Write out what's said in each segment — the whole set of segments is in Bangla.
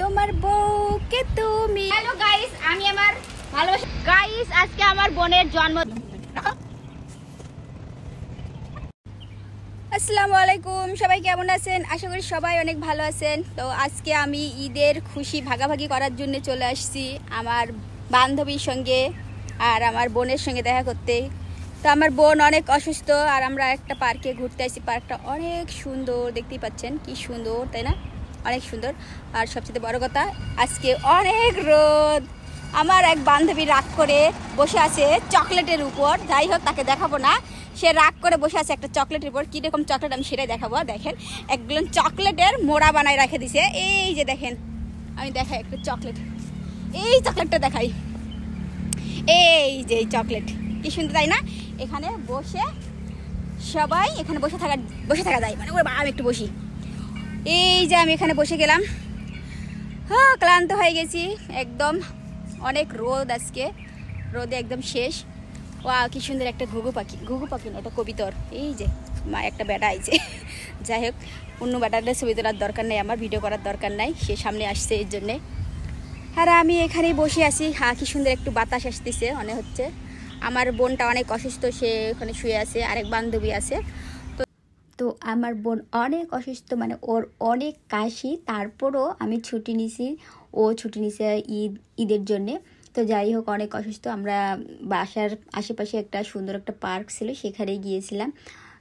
তোমার বউকে তুমি হ্যালো গাইস আমি আমার ভালোবাসা গাইস আজকে আমার বোনের জন্ম আসসালামু আলাইকুম সবাই কেমন আছেন আশা করি সবাই অনেক ভালো আছেন তো আজকে আমি ঈদের খুশি ভাগাভাগি করার জন্য চলে আসছি আমার বান্ধবীর সঙ্গে আর আমার বোনের সঙ্গে দেখা করতে তো আমার বোন অনেক অসুস্থ আর আমরা একটা পার্কে ঘুরতে আসি পার্কটা অনেক সুন্দর দেখতেই পাচ্ছেন কি সুন্দর তাই না অনেক সুন্দর আর সবচেয়ে বড় কথা আজকে অনেক রোদ আমার এক বান্ধবী রাগ করে বসে আছে চকলেটের উপর যাই হোক তাকে দেখাবো না সে রাগ করে বসে আছে একটা চকলেটের উপর কীরকম চকলেট আমি সেটাই দেখাবো দেখেন একগুলো চকলেটের মোড়া বানায় রেখে দিছে এই যে দেখেন আমি দেখাই একটা চকলেট এই চকলেটটা দেখাই এই যে চকলেট কি শুনতে তাই না এখানে বসে সবাই এখানে বসে থাকা বসে থাকা যায় মানে আমি একটু বসি এই যে আমি এখানে বসে গেলাম হ্যাঁ ক্লান্ত হয়ে গেছি একদম অনেক রোদ আজকে রোদে একদম শেষ ও কি সুন্দর একটা ঘুঘু পাখি ঘুঘু পাখি না ওটা কবিতর এই যে মা একটা বেটা আইছে যাই হোক অন্য বেটাটা ছবি তোলার দরকার নেই আমার ভিডিও করার দরকার নাই সে সামনে আসছে এর জন্যে আর আমি এখানেই বসে আছি হা কি সুন্দর একটু বাতাস আসতেছে মনে হচ্ছে আমার বোনটা অনেক অসুস্থ সে ওখানে শুয়ে আছে আরেক বান্ধবী আছে তো আমার বোন অনেক অসুস্থ মানে ওর অনেক কাশি তারপরও আমি ছুটি নিছি ও ছুটি নিছে ঈদ ঈদের জন্যে তো যাই হোক অনেক অসুস্থ আমরা বাসার আশেপাশে একটা সুন্দর একটা পার্ক ছিল সেখানে গিয়েছিলাম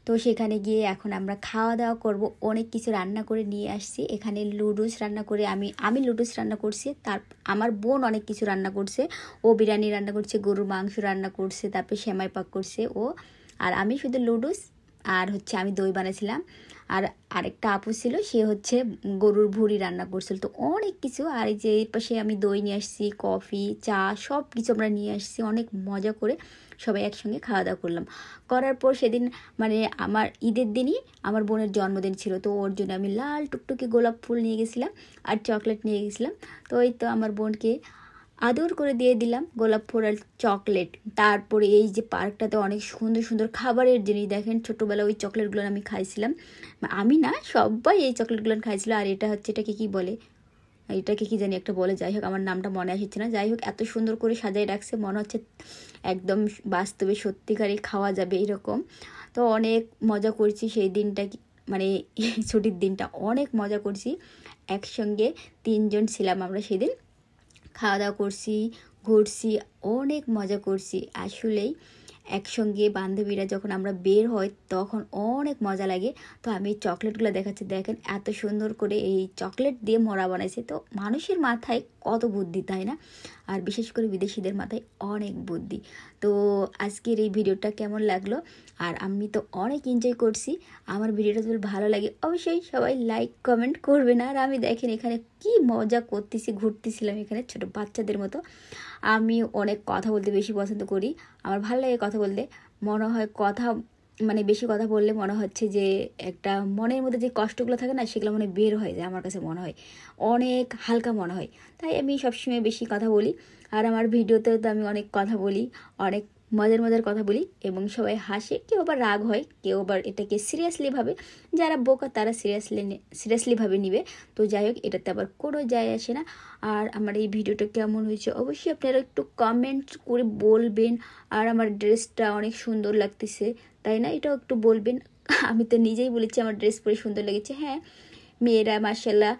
তো সেখানে গিয়ে এখন আমরা খাওয়া দাওয়া করব অনেক কিছু রান্না করে নিয়ে আসছি এখানে লুডুস রান্না করে আমি আমি লুডুস রান্না করছি তার আমার বোন অনেক কিছু রান্না করছে ও বিরিয়ানি রান্না করছে গরুর মাংস রান্না করছে তারপরে সেমাই পাক করছে ও আর আমি শুধু লুডুস আর হচ্ছে আমি দই বানিয়েছিলাম আর আরেকটা আপু ছিল সে হচ্ছে গরুর ভুড়ি রান্না করছিল তো অনেক কিছু আর এই যে এর পাশে আমি দই নিয়ে আসছি কফি চা সব কিছু আমরা নিয়ে আসছি অনেক মজা করে সবাই একসঙ্গে খাওয়া দাওয়া করলাম করার পর সেদিন মানে আমার ঈদের দিনই আমার বোনের জন্মদিন ছিল তো ওর জন্য আমি লাল টুকটুকি গোলাপ ফুল নিয়ে গেছিলাম আর চকলেট নিয়ে গেছিলাম তো ওই তো আমার বোনকে আদর করে দিয়ে দিলাম গোলাপ ফোরাল চকলেট তারপরে এই যে পার্কটাতে অনেক সুন্দর সুন্দর খাবারের জিনিস দেখেন ছোটোবেলা ওই চকলেটগুলো আমি খাইছিলাম আমি না সবাই এই চকলেটগুলো খাইছিল আর এটা হচ্ছে এটাকে কি বলে এটাকে কি জানি একটা বলে যাই হোক আমার নামটা মনে আসছে না যাই হোক এত সুন্দর করে সাজাই রাখছে মনে হচ্ছে একদম বাস্তবে সত্যিকারই খাওয়া যাবে এরকম তো অনেক মজা করছি সেই দিনটা মানে ছুটির দিনটা অনেক মজা করছি একসঙ্গে তিনজন ছিলাম আমরা সেদিন খাওয়া দাওয়া করছি ঘুরছি অনেক মজা করছি আসলেই একসঙ্গে বান্ধবীরা যখন আমরা বের হই তখন অনেক মজা লাগে তো আমি এই চকলেটগুলো দেখাচ্ছি দেখেন এত সুন্দর করে এই চকলেট দিয়ে মরা বানাইছে তো মানুষের মাথায় কত বুদ্ধি তাই না আর বিশেষ করে বিদেশিদের মাথায় অনেক বুদ্ধি তো আজকের এই ভিডিওটা কেমন লাগলো আর আমি তো অনেক এনজয় করছি আমার ভিডিওটা যদি ভালো লাগে অবশ্যই সবাই লাইক কমেন্ট করবে না আর আমি দেখেন এখানে কি মজা করতেছি ঘুরতেছিলাম এখানে ছোট বাচ্চাদের মতো আমি অনেক কথা বলতে বেশি পছন্দ করি আমার ভালো লাগে কথা বলতে মনে হয় কথা মানে বেশি কথা বললে মনে হচ্ছে যে একটা মনের মধ্যে যে কষ্টগুলো থাকে না সেগুলো মনে বের হয়ে যায় আমার কাছে মনে হয় অনেক হালকা মনে হয় তাই আমি সবসময় বেশি কথা বলি আর আমার ভিডিওতেও তো আমি অনেক কথা বলি অনেক মজার মজার কথা বলি এবং সবাই হাসে কেউ আবার রাগ হয় কেউ আবার এটাকে সিরিয়াসলি ভাবে যারা বোকা তারা সিরিয়াসলি সিরিয়াসলিভাবে নিবে তো যাই হোক এটাতে আবার কোনো যায় আসে না আর আমার এই ভিডিওটা কেমন হয়েছে অবশ্যই আপনারা একটু কমেন্ট করে বলবেন আর আমার ড্রেসটা অনেক সুন্দর লাগতেছে তাই না এটাও একটু বলবেন আমি তো নিজেই বলেছি আমার ড্রেস পরে সুন্দর লেগেছে হ্যাঁ মেয়েরা মার্শাল্লাহ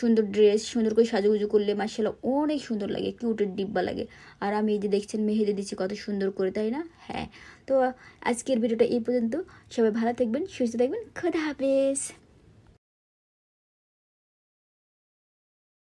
সুন্দর ড্রেস সুন্দর করে সাজুগুজু করলে মার্শাল্লাহ অনেক সুন্দর লাগে কিউটের ডিব্বা লাগে আর আমি এই যে দেখছেন মেহেদি দিচ্ছি কত সুন্দর করে তাই না হ্যাঁ তো আজকের ভিডিওটা এই পর্যন্ত সবাই ভালো থাকবেন সুস্থ থাকবেন খুদা হাফেজ